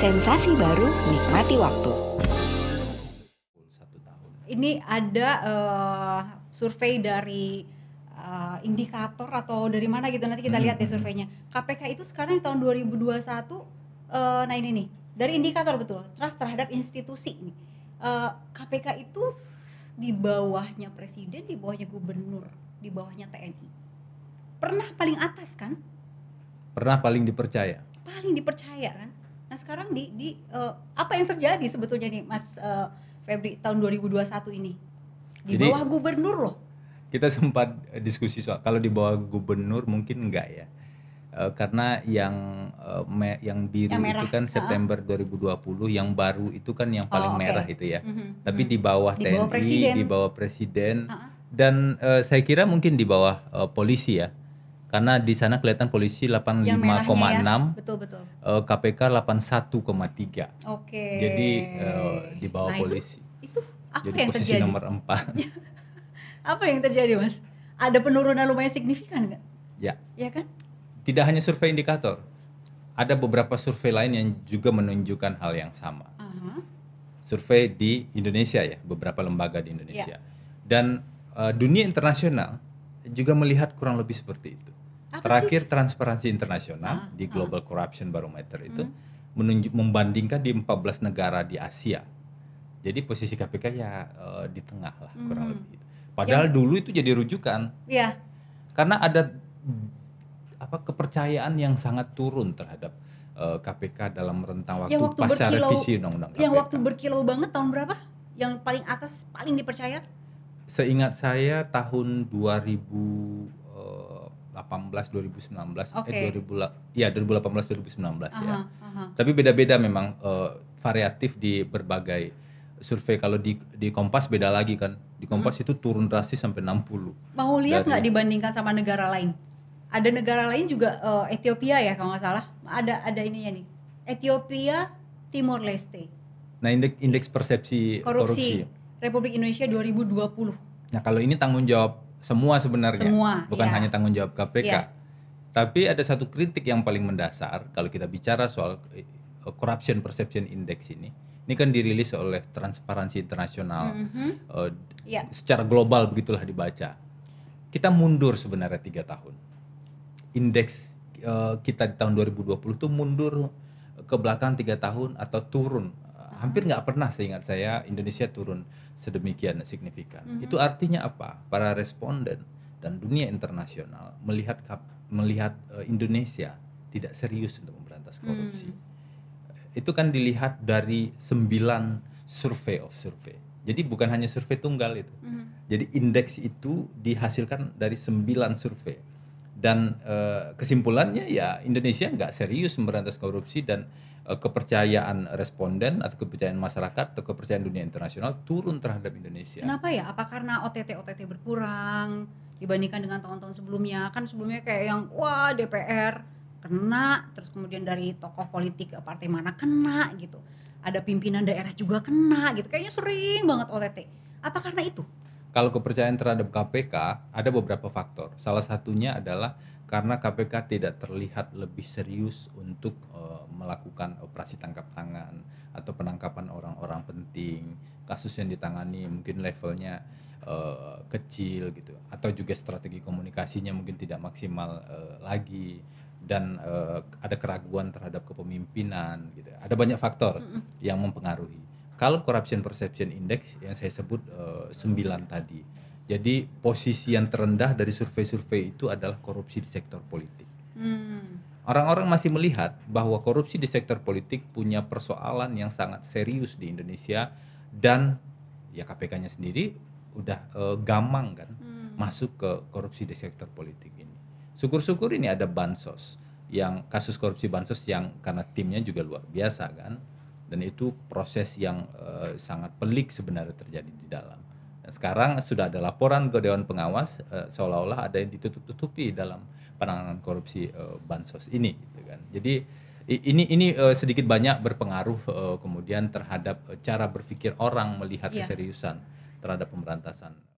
Sensasi baru, nikmati waktu. Ini ada uh, survei dari uh, indikator atau dari mana gitu nanti kita hmm. lihat ya surveinya. KPK itu sekarang tahun 2021 uh, eh, nah ini nih dari indikator betul trust terhadap institusi ini. Uh, KPK itu di bawahnya presiden, di bawahnya gubernur, di bawahnya TNI pernah paling atas kan? Pernah paling dipercaya. Paling dipercaya kan? Nah, sekarang di di uh, apa yang terjadi sebetulnya nih Mas uh, Febri tahun 2021 ini? Di Jadi, bawah gubernur loh. Kita sempat diskusi soal kalau di bawah gubernur mungkin enggak ya. Uh, karena yang uh, me, yang biru yang merah. itu kan September uh -huh. 2020, yang baru itu kan yang oh, paling oh, okay. merah itu ya. Mm -hmm. Tapi mhm. di bawah TNI, presiden. di bawah presiden uh -huh. dan uh, saya kira mungkin di bawah uh, polisi ya karena di sana kelihatan polisi 85,6 ya? KPK eh, 81,3 oke okay. jadi uh, di bawah nah, polisi itu, itu apa jadi yang posisi terjadi? nomor 4 apa yang terjadi mas ada penurunan lumayan signifikan nggak ya ya kan tidak hanya survei indikator ada beberapa survei lain yang juga menunjukkan hal yang sama survei di Indonesia ya beberapa lembaga di Indonesia ya. dan uh, dunia internasional juga melihat kurang lebih seperti itu apa Terakhir sih? Transparansi Internasional ah, di ah. Global ah. Corruption Barometer itu hmm. menunjuk membandingkan di 14 negara di Asia. Jadi posisi KPK ya uh, di tengah lah hmm. kurang lebih. Padahal ya. dulu itu jadi rujukan. Iya. Karena ada apa kepercayaan yang sangat turun terhadap KPK eh, dalam rentang waktu, pasar waktu pasca revisi undang-undang KPK. Yang waktu berkilau banget tahun berapa? Yang paling atas paling dipercaya? Seingat saya tahun 2000 2018 2019 okay. eh 2000 iya, ya 2018 2019 aha, ya. Aha. Tapi beda-beda memang uh, variatif di berbagai survei kalau di di Kompas beda lagi kan. Di Kompas hmm. itu turun drastis sampai 60. Mau lihat nggak dibandingkan sama negara lain? Ada negara lain juga uh, Ethiopia ya kalau nggak salah. Ada ada ininya nih. Ethiopia, Timor Leste. Nah, indeks indeks persepsi korupsi, korupsi. Republik Indonesia 2020. Nah, kalau ini tanggung jawab semua sebenarnya, semua, bukan ya. hanya tanggung jawab KPK. Ya. Tapi ada satu kritik yang paling mendasar kalau kita bicara soal eh, corruption perception index ini. Ini kan dirilis oleh Transparansi Internasional mm -hmm. uh, ya. secara global begitulah dibaca. Kita mundur sebenarnya tiga tahun. Indeks uh, kita di tahun 2020 itu mundur ke belakang tiga tahun atau turun hampir nggak pernah seingat saya Indonesia turun sedemikian signifikan. Mm -hmm. Itu artinya apa? Para responden dan dunia internasional melihat melihat uh, Indonesia tidak serius untuk memberantas hmm. korupsi. Mm. Itu kan dilihat dari sembilan survei of survei. Jadi bukan hanya survei tunggal itu. Mm. Jadi indeks itu dihasilkan dari sembilan survei. Dan uh, kesimpulannya ya Indonesia nggak serius memberantas korupsi dan Eh, kepercayaan responden atau kepercayaan masyarakat atau kepercayaan dunia internasional turun terhadap Indonesia. Kenapa ya? Apa karena OTT OTT berkurang dibandingkan dengan tahun-tahun sebelumnya? Kan sebelumnya kayak yang wah DPR kena, terus kemudian dari tokoh politik eh, partai mana kena gitu. Ada pimpinan daerah juga kena gitu. Kayaknya sering banget OTT. Apa karena itu? Kalau kepercayaan terhadap KPK ada beberapa faktor. Salah satunya adalah karena KPK tidak terlihat lebih serius untuk uh, melakukan operasi tangkap tangan atau penangkapan orang-orang penting. Kasus yang ditangani mungkin levelnya uh, kecil gitu atau juga strategi komunikasinya mungkin tidak maksimal uh, lagi dan uh, ada keraguan terhadap kepemimpinan gitu. Ada banyak faktor yang mempengaruhi kalau corruption perception index yang saya sebut uh, tadi. Jadi posisi yang terendah dari survei-survei itu adalah korupsi di sektor politik. orang hmm. Orang-orang masih melihat bahwa korupsi di sektor politik punya persoalan yang sangat serius di Indonesia dan ya KPK-nya sendiri udah uh, gamang kan hmm. masuk ke korupsi di sektor politik ini. Syukur-syukur ini ada bansos yang kasus korupsi bansos yang karena timnya juga luar biasa kan dan itu proses yang uh, sangat pelik sebenarnya terjadi di dalam. Nah, sekarang sudah ada laporan ke Dewan Pengawas uh, seolah-olah ada yang ditutup-tutupi dalam penanganan korupsi uh, bansos ini, gitu kan. Jadi ini ini uh, sedikit banyak berpengaruh uh, kemudian terhadap cara berpikir orang melihat yeah. keseriusan terhadap pemberantasan